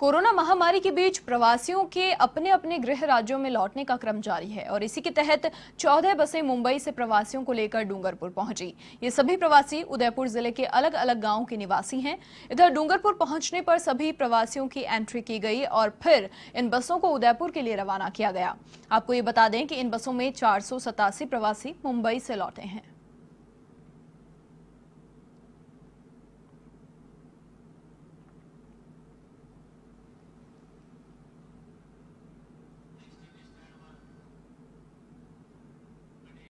corona महामारी के बीच प्रवासियों के अपने अपने गृह राज्यों में लौटने का क्रम जारी है और इसी के तहत 14 बसें मुंबई से प्रवासियों को लेकर डूंगरपुर पहुंची ये सभी प्रवासी उदयपुर जिले के अलग अलग गांवों के निवासी हैं इधर डूंगरपुर पहुंचने पर सभी प्रवासियों की एंट्री की गई और फिर इन बसों को उदयपुर के लिए रवाना किया गया आपको ये बता दें कि इन बसों में चार प्रवासी मुंबई से लौटे हैं